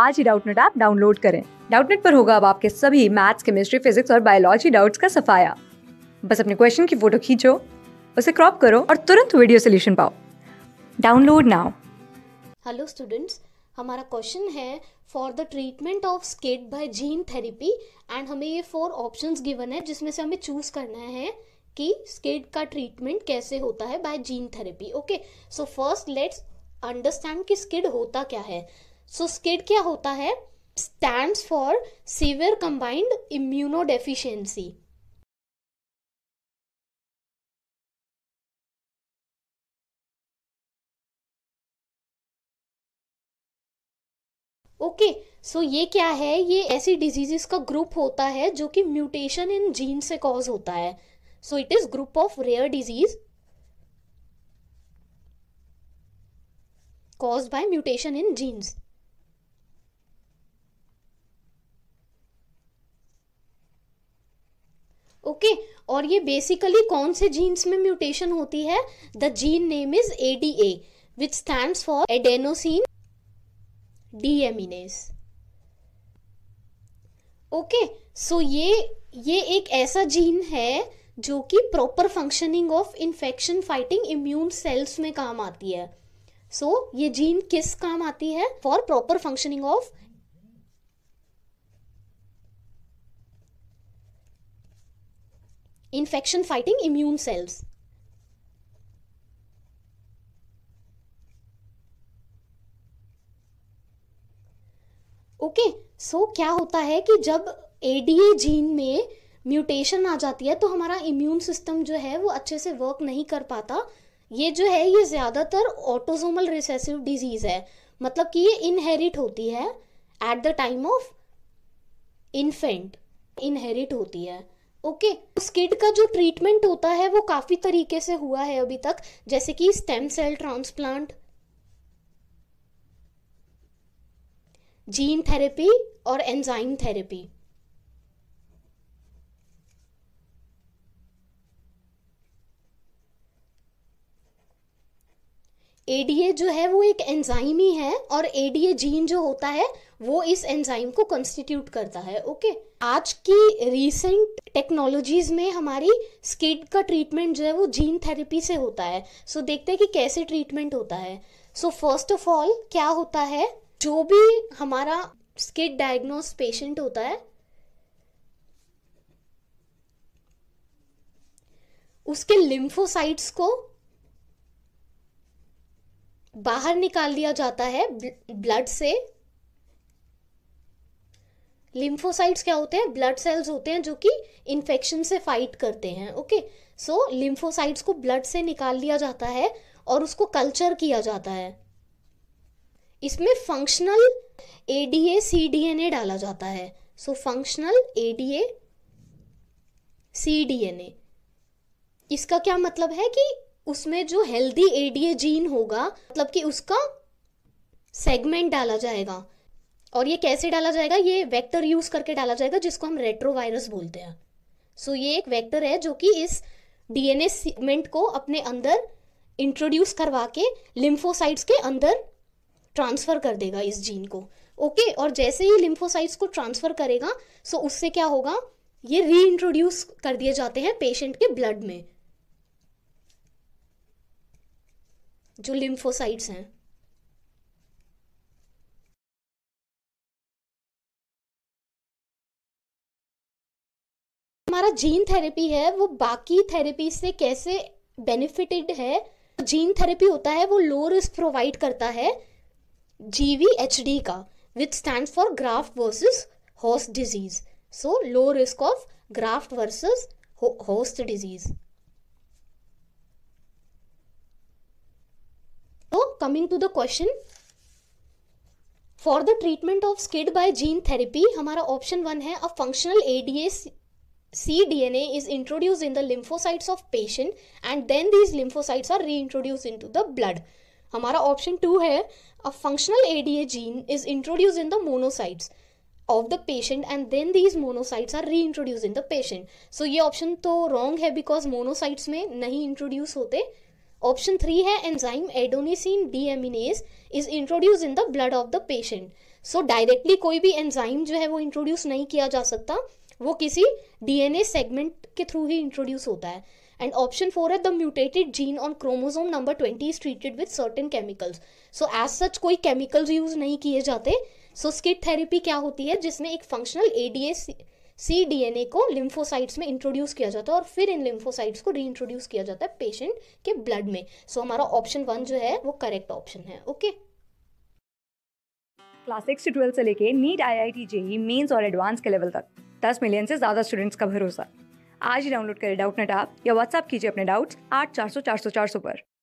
आज ही Doubtnut app download करें डाउटनेट पर होगा अब आपके सभी मैथ्स केमिस्ट्री फिजिक्स और बायोलॉजी डाउट्स का सफाया बस अपने क्वेश्चन की फोटो खींचो उसे क्रॉप करो और तुरंत वीडियो सोल्यूशन पाओ डाउनलोड नाउ हेलो स्टूडेंट्स हमारा क्वेश्चन है for the treatment of SCID by gene therapy and हमें ये फोर ऑप्शंस गिवन है जिसमें से हमें चूज करना है कि स्केट का ट्रीटमेंट कैसे होता है by gene therapy okay so first let's understand कि स्किड होता क्या है सो स्किड क्या होता है stand for severe combined immunodeficiency okay so ये क्या है ये ऐसी डिजीजेस का ग्रुप होता है जो कि म्यूटेशन इन जीन से कॉज होता है so it is group of rare disease cause by mutation in genes okay और ये बेसिकली कौन से जीन्स में म्यूटेशन होती है the gene name is A D A which stand for adenosine deaminase okay so ये ये एक ऐसा जीन है जो कि proper functioning of infection fighting immune cells में काम आती है सो so, ये जीन किस काम आती है for proper functioning of infection fighting immune cells. Okay so क्या होता है कि जब एडीए जीन में म्यूटेशन आ जाती है तो हमारा इम्यून सिस्टम जो है वो अच्छे से वर्क नहीं कर पाता ये जो है ये ज़्यादातर ऑटोजोमल रिसेसिव डिजीज़ है मतलब कि ये इनहेरिट होती है at the time of infant inherit होती है ओके okay. स्किड का जो ट्रीटमेंट होता है वो काफ़ी तरीके से हुआ है अभी तक जैसे कि stem cell transplant gene therapy और एंजाइम थेरेपी एडीए जो है वो एक एंजाइम ही है और एडीए जीन जो होता है वो इस एंजाइम को कंस्टिट्यूट करता है ओके आज की रीसेंट टेक्नोलॉजीज में हमारी स्किड का ट्रीटमेंट जो है वो जीन थेरेपी से होता है सो so, देखते हैं कि कैसे ट्रीटमेंट होता है सो फर्स्ट ऑफ ऑल क्या होता है जो भी हमारा स्किड डायग्नोस पेशेंट होता है उसके लिम्फोसाइट्स को बाहर निकाल लिया जाता है ब्लड से लिम्फोसाइट्स क्या होते हैं ब्लड सेल्स होते हैं जो कि इन्फेक्शन से फाइट करते हैं ओके सो लिम्फोसाइट्स को ब्लड से निकाल लिया जाता है और उसको कल्चर किया जाता है इसमें functional A D A C D N A डाला जाता है so functional A D A C D N A इसका क्या मतलब है कि उसमें जो हेल्दी एडीए जीन होगा मतलब कि उसका सेगमेंट डाला जाएगा और ये कैसे डाला जाएगा ये वेक्टर यूज करके डाला जाएगा जिसको हम रेट्रोवायरस बोलते हैं सो so, ये एक वेक्टर है जो कि इस डीएनए सेगमेंट को अपने अंदर इंट्रोड्यूस करवा के लिम्फोसाइट्स के अंदर ट्रांसफर कर देगा इस जीन को ओके okay? और जैसे ही लिम्फोसाइट्स को ट्रांसफर करेगा सो so उससे क्या होगा ये री इंट्रोड्यूस कर दिए जाते हैं पेशेंट के ब्लड में जो लिम्फोसाइट्स हैं हमारा जीन थेरेपी है वो बाकी थेरेपी से कैसे बेनिफिटेड है जीन थेरेपी होता है वो लो रिस्क प्रोवाइड करता है जीवी V H D which stand for graft versus host disease so low risk of graft versus host disease coming to the question for the treatment of SCID by gene therapy हमारा option one है a functional A D S C D N A is introduce in the lymphocytes of patient and then these lymphocytes are re introduce into the blood हमारा option two है a functional A D A gene is introduce in the monocytes of the patient and then these monocytes are re introduce in the patient so ये option तो wrong है because monocytes में नहीं introduce होते option three है enzyme adenosine deaminase is introduce in the blood of the patient so directly कोई भी enzyme जो है वो इंट्रोड्यूस नहीं किया जा सकता वो किसी डीएनए सेगमेंट के थ्रू ही इंट्रोड्यूस होता है एंड ऑप्शन फोर है the mutated gene on chromosome number twenty is treated with certain chemicals so as such कोई केमिकल्स यूज नहीं किए जाते सो स्किट थेरेपी क्या होती है जिसमें एक फंक्शनल एडीएस सी ए को लिम्फोसाइट्स में इंट्रोड्यूस किया जाता है और फिर इन लिम्फोसाइट्स को रीइंट्रोड्यूस किया जाता है पेशेंट के ब्लड में सो so, हमारा ऑप्शन वन जो है वो करेक्ट ऑप्शन है ओके क्लास सिक्स से ट्वेल्थ से लेके NEET I I T JEE mains और एडवांस के लेवल तक दस मिलियन से ज़्यादा स्टूडेंट्स का भरोसा आज ही डाउनलोड करें डाउट नेट आप या व्हाट्सअप कीजिए अपने डाउट्स आठ चार सौ चार सौ चार सौ पर